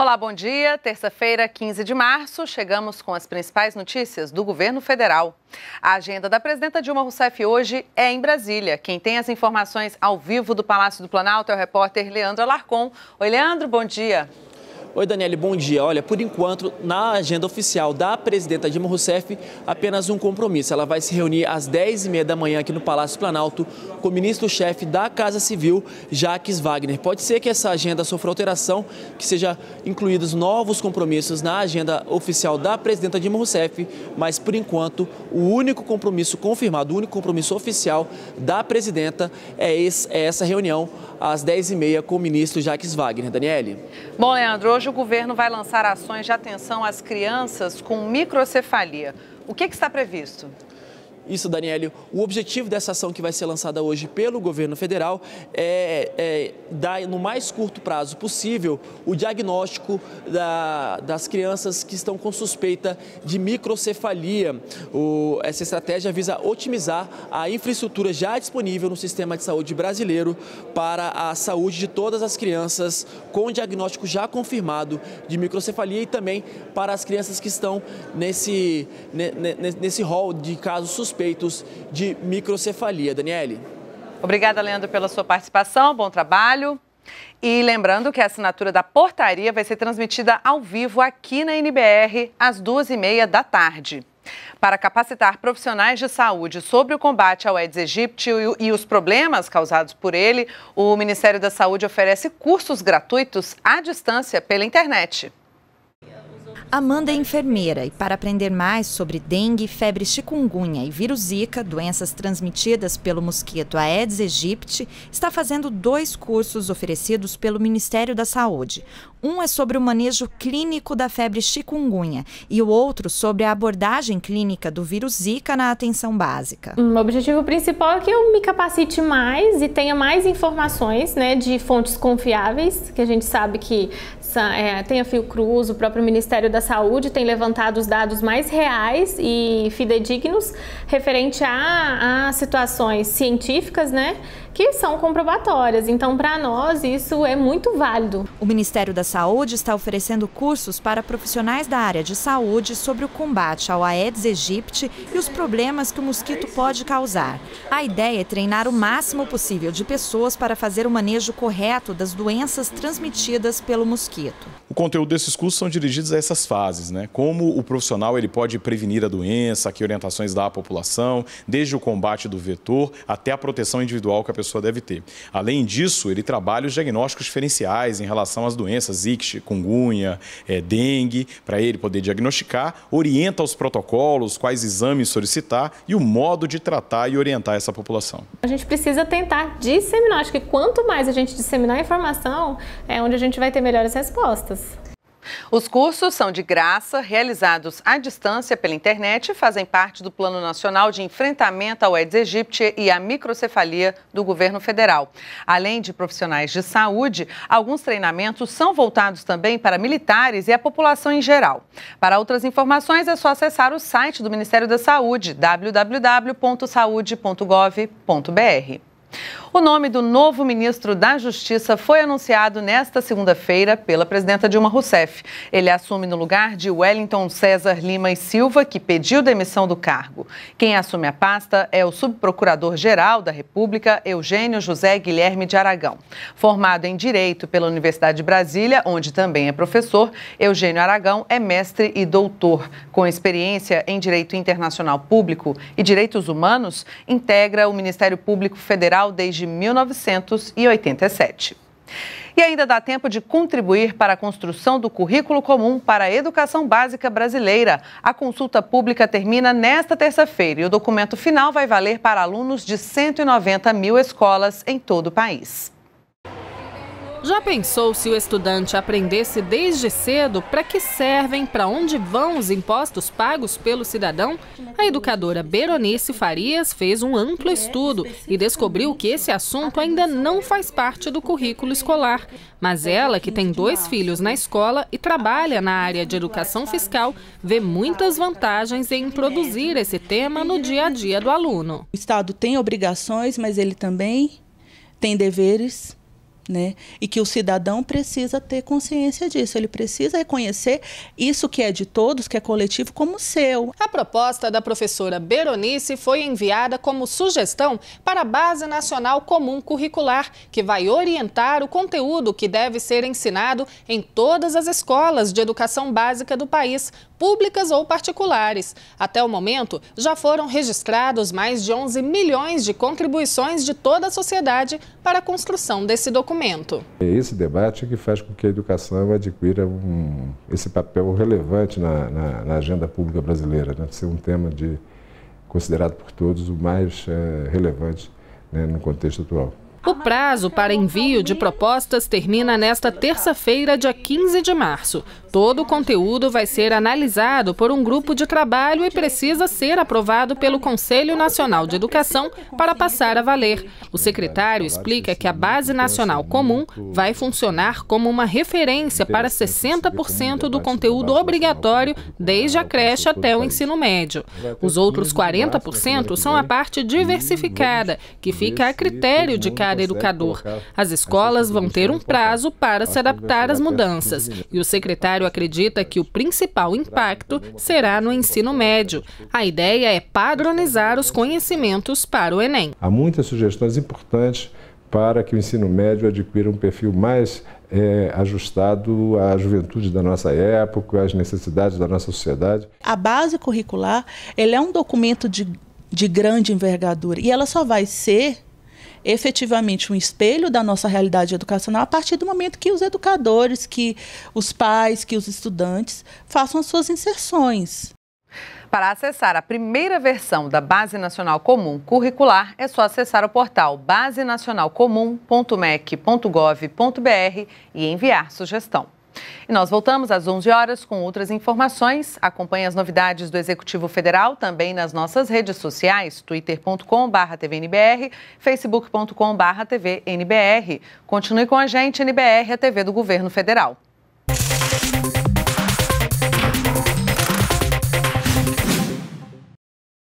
Olá, bom dia. Terça-feira, 15 de março, chegamos com as principais notícias do governo federal. A agenda da presidenta Dilma Rousseff hoje é em Brasília. Quem tem as informações ao vivo do Palácio do Planalto é o repórter Leandro Alarcon. Oi, Leandro, bom dia. Oi, Daniele, bom dia. Olha, por enquanto, na agenda oficial da presidenta Dilma Rousseff, apenas um compromisso. Ela vai se reunir às 10h30 da manhã aqui no Palácio Planalto com o ministro-chefe da Casa Civil, Jaques Wagner. Pode ser que essa agenda sofra alteração, que seja incluídos novos compromissos na agenda oficial da presidenta Dilma Rousseff, mas por enquanto, o único compromisso confirmado, o único compromisso oficial da presidenta é, é essa reunião às 10h30 com o ministro Jaques Wagner. Daniele? Bom, Leandro, Hoje o governo vai lançar ações de atenção às crianças com microcefalia. O que, que está previsto? Isso, Daniele. O objetivo dessa ação que vai ser lançada hoje pelo governo federal é, é dar, no mais curto prazo possível, o diagnóstico da, das crianças que estão com suspeita de microcefalia. O, essa estratégia visa otimizar a infraestrutura já disponível no sistema de saúde brasileiro para a saúde de todas as crianças com diagnóstico já confirmado de microcefalia e também para as crianças que estão nesse, nesse rol de casos suspeitos de microcefalia. Daniele? Obrigada, Leandro, pela sua participação. Bom trabalho. E lembrando que a assinatura da portaria vai ser transmitida ao vivo aqui na NBR às duas e meia da tarde. Para capacitar profissionais de saúde sobre o combate ao Aedes aegypti e os problemas causados por ele, o Ministério da Saúde oferece cursos gratuitos à distância pela internet. Amanda é enfermeira e para aprender mais sobre dengue, febre chikungunya e vírus zika, doenças transmitidas pelo mosquito Aedes aegypti, está fazendo dois cursos oferecidos pelo Ministério da Saúde. Um é sobre o manejo clínico da febre chikungunya e o outro sobre a abordagem clínica do vírus Zika na atenção básica. O objetivo principal é que eu me capacite mais e tenha mais informações né, de fontes confiáveis, que a gente sabe que é, tem a Fiocruz, o próprio Ministério da Saúde tem levantado os dados mais reais e fidedignos referente a, a situações científicas, né? que são comprobatórias. Então, para nós, isso é muito válido. O Ministério da Saúde está oferecendo cursos para profissionais da área de saúde sobre o combate ao Aedes aegypti e os problemas que o mosquito pode causar. A ideia é treinar o máximo possível de pessoas para fazer o manejo correto das doenças transmitidas pelo mosquito. O conteúdo desses cursos são dirigidos a essas fases, né? Como o profissional ele pode prevenir a doença, que orientações dá à população, desde o combate do vetor até a proteção individual que a pessoa deve ter. Além disso, ele trabalha os diagnósticos diferenciais em relação às doenças Ixi, cungunha, é, eh, dengue, para ele poder diagnosticar, orienta os protocolos, quais exames solicitar e o modo de tratar e orientar essa população. A gente precisa tentar disseminar. Acho que quanto mais a gente disseminar a informação, é onde a gente vai ter melhores respostas. Os cursos são de graça, realizados à distância pela internet e fazem parte do Plano Nacional de Enfrentamento ao Aedes aegypti e à microcefalia do governo federal. Além de profissionais de saúde, alguns treinamentos são voltados também para militares e a população em geral. Para outras informações, é só acessar o site do Ministério da Saúde, www.saude.gov.br. O nome do novo ministro da Justiça foi anunciado nesta segunda-feira pela presidenta Dilma Rousseff. Ele assume no lugar de Wellington César Lima e Silva, que pediu demissão do cargo. Quem assume a pasta é o subprocurador-geral da República, Eugênio José Guilherme de Aragão. Formado em Direito pela Universidade de Brasília, onde também é professor, Eugênio Aragão é mestre e doutor. Com experiência em Direito Internacional Público e Direitos Humanos, integra o Ministério Público Federal desde de 1987. E ainda dá tempo de contribuir para a construção do currículo comum para a educação básica brasileira. A consulta pública termina nesta terça-feira e o documento final vai valer para alunos de 190 mil escolas em todo o país. Já pensou se o estudante aprendesse desde cedo para que servem, para onde vão os impostos pagos pelo cidadão? A educadora Beronice Farias fez um amplo estudo e descobriu que esse assunto ainda não faz parte do currículo escolar. Mas ela, que tem dois filhos na escola e trabalha na área de educação fiscal, vê muitas vantagens em introduzir esse tema no dia a dia do aluno. O Estado tem obrigações, mas ele também tem deveres né? E que o cidadão precisa ter consciência disso, ele precisa reconhecer isso que é de todos, que é coletivo, como seu. A proposta da professora Beronice foi enviada como sugestão para a Base Nacional Comum Curricular, que vai orientar o conteúdo que deve ser ensinado em todas as escolas de educação básica do país, públicas ou particulares. Até o momento, já foram registrados mais de 11 milhões de contribuições de toda a sociedade para a construção desse documento momento. É esse debate que faz com que a educação adquira um, esse papel relevante na, na, na agenda pública brasileira, né? ser um tema de, considerado por todos o mais é, relevante né, no contexto atual. O prazo para envio de propostas termina nesta terça-feira, dia 15 de março. Todo o conteúdo vai ser analisado por um grupo de trabalho e precisa ser aprovado pelo Conselho Nacional de Educação para passar a valer. O secretário explica que a Base Nacional Comum vai funcionar como uma referência para 60% do conteúdo obrigatório desde a creche até o ensino médio. Os outros 40% são a parte diversificada, que fica a critério de cada educador. As escolas vão ter um prazo para se adaptar às mudanças. E o secretário acredita que o principal impacto será no ensino médio. A ideia é padronizar os conhecimentos para o Enem. Há muitas sugestões importantes para que o ensino médio adquira um perfil mais é, ajustado à juventude da nossa época, às necessidades da nossa sociedade. A base curricular ele é um documento de, de grande envergadura e ela só vai ser efetivamente um espelho da nossa realidade educacional a partir do momento que os educadores, que os pais, que os estudantes façam as suas inserções. Para acessar a primeira versão da Base Nacional Comum Curricular, é só acessar o portal basenacionalcomum.mec.gov.br e enviar sugestão. E nós voltamos às 11 horas com outras informações. Acompanhe as novidades do Executivo Federal também nas nossas redes sociais, twitter.com.br, tvnbr, facebook.com.br, tvnbr. Continue com a gente, NBR, a TV do Governo Federal.